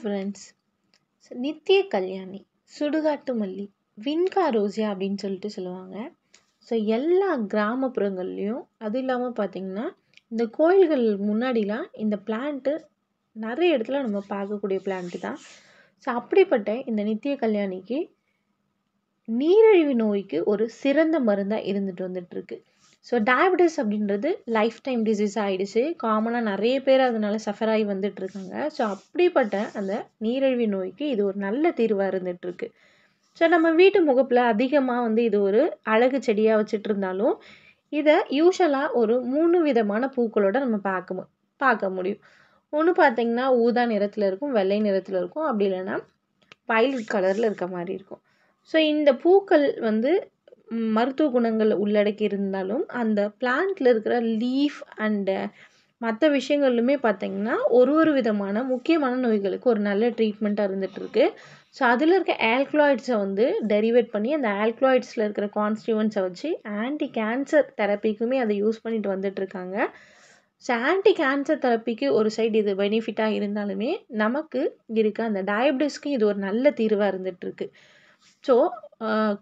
friends நித்திய கல்யாணி சுடுகாட்டு மல்லி vinca ரோசியா அப்படின்னு சொல்லிட்டு சொல்லுவாங்க ஸோ எல்லா கிராமப்புறங்கள்லேயும் அதுவும் இல்லாமல் பார்த்திங்கன்னா இந்த கோயில்கள் முன்னாடிலாம் இந்த பிளான்ட்டு நிறைய இடத்துல நம்ம பார்க்கக்கூடிய பிளான்ட்டு தான் ஸோ அப்படிப்பட்ட இந்த நித்திய கல்யாணிக்கு நீரிழிவு நோய்க்கு ஒரு சிறந்த மருந்தாக இருந்துட்டு வந்துட்டுருக்கு ஸோ டயபிட்டிஸ் அப்படின்றது லைஃப் டைம் டிசீஸ் ஆகிடுச்சு காமனாக நிறைய பேர் அதனால சஃபர் ஆகி வந்துட்டுருக்காங்க ஸோ அப்படிப்பட்ட அந்த நீரிழிவு நோய்க்கு இது ஒரு நல்ல தீர்வாக இருந்துகிட்ருக்கு ஸோ நம்ம வீட்டு முகப்பில் அதிகமாக வந்து இது ஒரு அழகு செடியாக வச்சுட்டு இருந்தாலும் இதை யூஸ்வலாக ஒரு மூணு விதமான பூக்களோட நம்ம பார்க்க பார்க்க முடியும் ஒன்று பார்த்தீங்கன்னா ஊதா நிறத்தில் இருக்கும் வெள்ளை நிறத்தில் இருக்கும் அப்படி இல்லைன்னா வயலட் கலரில் இருக்க மாதிரி இருக்கும் ஸோ இந்த பூக்கள் வந்து மருத்துவ குணங்கள் உள்ளடக்கி இருந்தாலும் அந்த பிளான்ட்டில் இருக்கிற லீஃப் அண்டு மற்ற விஷயங்கள்லுமே பார்த்தீங்கன்னா ஒரு ஒரு விதமான முக்கியமான நோய்களுக்கு ஒரு நல்ல ட்ரீட்மெண்ட்டாக இருந்துகிட்ருக்கு ஸோ அதில் இருக்க ஆல்க்ளாய்ட்ஸை வந்து டெரிவேட் பண்ணி அந்த ஆல்க்ளாய்ட்ஸில் இருக்கிற கான்ஸ்டியூவன்ஸை வச்சு ஆன்டி கேன்சர் தெரப்பிக்குமே அதை யூஸ் பண்ணிட்டு வந்துட்டுருக்காங்க ஸோ ஆன்டி கேன்சர் தெரப்பிக்கு ஒரு சைடு இது பெனிஃபிட்டாக இருந்தாலுமே நமக்கு இருக்க அந்த டயபிட்டிஸ்க்கும் இது ஒரு நல்ல தீர்வாக இருந்துகிட்ருக்கு ஸோ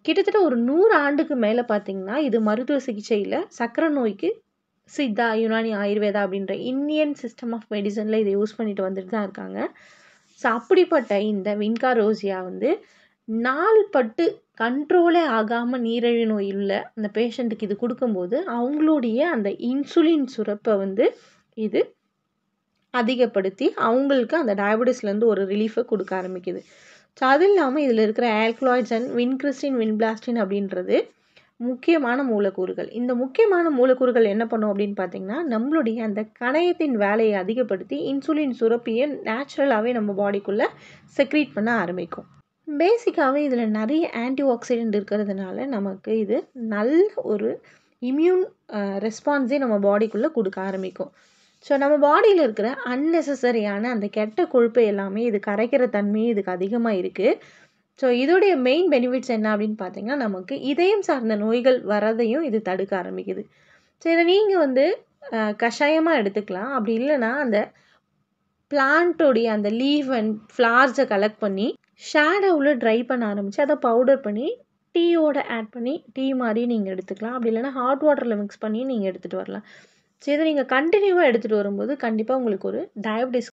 கிட்டத்தட்ட ஒரு நூறு ஆண்டுக்கு மேலே பார்த்தீங்கன்னா இது மருத்துவ சிகிச்சையில் சக்கரை நோய்க்கு சித்தா யுனானி ஆயுர்வேதா அப்படின்ற இந்தியன் சிஸ்டம் ஆஃப் மெடிசனில் இதை யூஸ் பண்ணிட்டு வந்துட்டு தான் இருக்காங்க ஸோ அப்படிப்பட்ட இந்த வின்கா ரோசியா வந்து நாள் பட்டு கண்ட்ரோலே ஆகாமல் நீரிழிவு நோய் உள்ள அந்த பேஷண்ட்டுக்கு இது கொடுக்கும்போது அவங்களுடைய அந்த இன்சுலின் சுரப்பை வந்து இது அதிகப்படுத்தி அவங்களுக்கு அந்த டயபெட்டிஸ்லேருந்து ஒரு ரிலீஃபை கொடுக்க ஆரம்பிக்குது ஸோ அது இல்லாமல் இதில் இருக்கிற ஆல்கலாய்ட்ஸ் அண்ட் வின்கிறிஸ்டின் வின்பிளாஸ்டின் அப்படின்றது முக்கியமான மூலக்கூறுகள் இந்த முக்கியமான மூலக்கூறுகள் என்ன பண்ணும் அப்படின்னு பார்த்தீங்கன்னா நம்மளுடைய அந்த கணையத்தின் வேலையை அதிகப்படுத்தி இன்சுலின் சுரப்பியை நேச்சுரலாகவே நம்ம பாடிக்குள்ளே செக்ரீட் பண்ண ஆரம்பிக்கும் பேசிக்காகவே இதில் நிறைய ஆன்டி ஆக்சிடெண்ட் இருக்கிறதுனால நமக்கு இது நல்ல ஒரு இம்யூன் ரெஸ்பான்ஸே நம்ம பாடிக்குள்ளே கொடுக்க ஆரம்பிக்கும் ஸோ நம்ம பாடியில் இருக்கிற அன்னெசசரியான அந்த கெட்ட கொழுப்பு எல்லாமே இது கரைக்கிற தன்மையும் இதுக்கு அதிகமாக இருக்குது ஸோ இதோடைய மெயின் பெனிஃபிட்ஸ் என்ன அப்படின்னு பார்த்தீங்கன்னா நமக்கு இதயம் சார்ந்த நோய்கள் வரதையும் இது தடுக்க ஆரம்பிக்குது ஸோ இதை நீங்கள் வந்து கஷாயமாக எடுத்துக்கலாம் அப்படி இல்லைன்னா அந்த பிளான்ட்டோடைய அந்த லீவ் அண்ட் ஃப்ளார்ஸை கலெக்ட் பண்ணி ஷேடோவில் ட்ரை பண்ண ஆரம்பித்து அதை பவுடர் பண்ணி டீயோட ஆட் பண்ணி டீ மாதிரி நீங்கள் எடுத்துக்கலாம் அப்படி இல்லைன்னா ஹாட் வாட்டரில் மிக்ஸ் பண்ணி நீங்கள் எடுத்துகிட்டு வரலாம் ஸோ இதை நீங்கள் கண்டினியூவாக எடுத்துகிட்டு வரும்போது கண்டிப்பாக உங்களுக்கு ஒரு டயபெட்டிஸ்